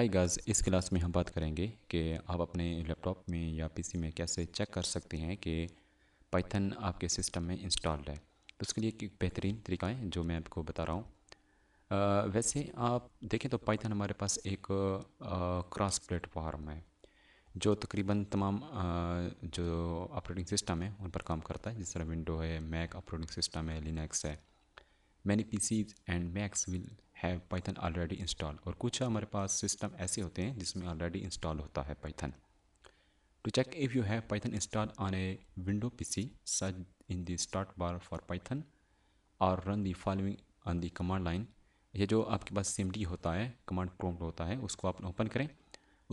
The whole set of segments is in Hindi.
हाय गाज इस क्लास में हम बात करेंगे कि आप अपने लैपटॉप में या पीसी में कैसे चेक कर सकते हैं कि पाइथन आपके सिस्टम में इंस्टॉल्ड है तो उसके लिए एक बेहतरीन तरीका है जो मैं आपको बता रहा हूँ वैसे आप देखें तो पाइथन हमारे पास एक क्रॉस प्लेटफॉर्म है जो तकरीबन तमाम आ, जो ऑपरेटिंग सिस्टम है उन पर काम करता है जिस तरह विंडो है मैक ऑपरेटिंग सिस्टम है लिनक्स है many P and Macs will have Python already install और कुछ हमारे पास सिस्टम ऐसे होते हैं जिसमें ऑलरेडी इंस्टॉल होता है Python to check if you have Python install on a window P C search in the start bar for Python और run the following on the command line ये जो आपके पास सिम होता है कमांड प्रोम होता है उसको आप ओपन करें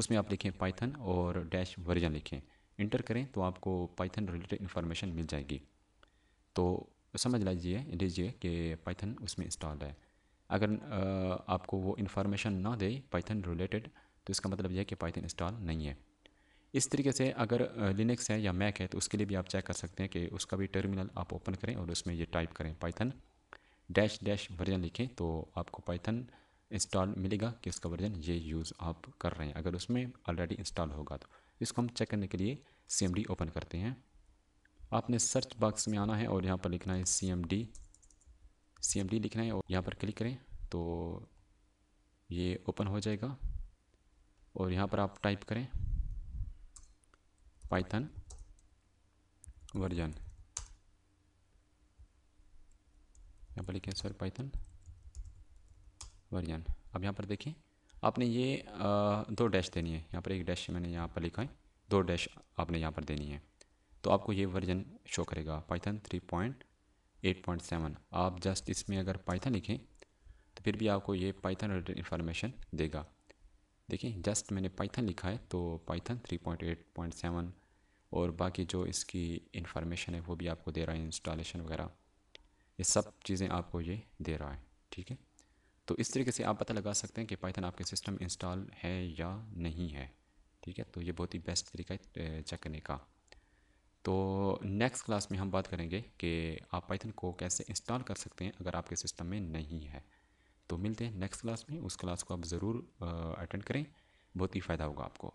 उसमें आप लिखें पाइथन और डैश वर्जन लिखें इंटर करें तो आपको पाइथन रिलेटेड इन्फॉर्मेशन मिल जाएगी तो समझ लीजिए लीजिए कि पाइथन उसमें इंस्टॉल है अगर आपको वो इन्फॉर्मेशन ना दे पाइथन रिलेटेड तो इसका मतलब यह है कि पाइथन इंस्टॉल नहीं है इस तरीके से अगर लिनक्स है या मैक है तो उसके लिए भी आप चेक कर सकते हैं कि उसका भी टर्मिनल आप ओपन करें और उसमें ये टाइप करें पाइथन डैश डैश वर्जन लिखें तो आपको पाइथन इंस्टॉल मिलेगा कि उसका वर्जन ये यूज़ आप कर रहे हैं अगर उसमें ऑलरेडी इंस्टॉल होगा तो इसको हम चेक करने के लिए सी ओपन करते हैं आपने सर्च बॉक्स में आना है और यहाँ पर लिखना है सी सी एम डी लिखना है और यहाँ पर क्लिक करें तो ये ओपन हो जाएगा और यहाँ पर आप टाइप करें पाइथन वर्जन यहाँ पर लिखें सर पाइथन वर्जन अब यहाँ पर देखें आपने ये दो डैश देनी है यहाँ पर एक डैश मैंने यहाँ पर लिखा है दो डैश आपने यहाँ पर देनी है तो आपको ये वर्जन शो करेगा पाइथन थ्री पॉइंट 8.7 आप जस्ट इसमें अगर पाइथन लिखें तो फिर भी आपको ये पाइथन रिलेटेड इन्फॉर्मेशन देगा देखिए जस्ट मैंने पाइथन लिखा है तो पाइथन 3.8.7 और बाकी जो इसकी इन्फॉर्मेशन है वो भी आपको दे रहा है इंस्टॉलेशन वगैरह ये सब चीज़ें आपको ये दे रहा है ठीक है तो इस तरीके से आप पता लगा सकते हैं कि पाइथन आपके सिस्टम इंस्टॉल है या नहीं है ठीक है तो ये बहुत ही बेस्ट तरीका है चेक करने का तो नेक्स्ट क्लास में हम बात करेंगे कि आप पाइथन को कैसे इंस्टॉल कर सकते हैं अगर आपके सिस्टम में नहीं है तो मिलते हैं नेक्स्ट क्लास में उस क्लास को आप ज़रूर अटेंड करें बहुत ही फ़ायदा होगा आपको